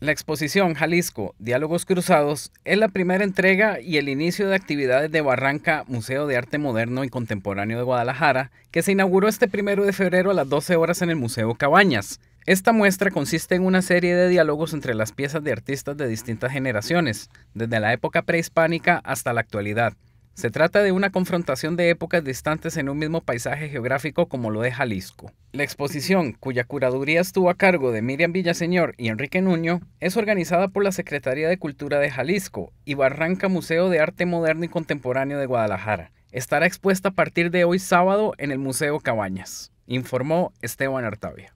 La exposición Jalisco, Diálogos Cruzados, es la primera entrega y el inicio de actividades de Barranca, Museo de Arte Moderno y Contemporáneo de Guadalajara, que se inauguró este primero de febrero a las 12 horas en el Museo Cabañas. Esta muestra consiste en una serie de diálogos entre las piezas de artistas de distintas generaciones, desde la época prehispánica hasta la actualidad. Se trata de una confrontación de épocas distantes en un mismo paisaje geográfico como lo de Jalisco. La exposición, cuya curaduría estuvo a cargo de Miriam Villaseñor y Enrique Nuño, es organizada por la Secretaría de Cultura de Jalisco y Barranca Museo de Arte Moderno y Contemporáneo de Guadalajara. Estará expuesta a partir de hoy sábado en el Museo Cabañas, informó Esteban Artavia.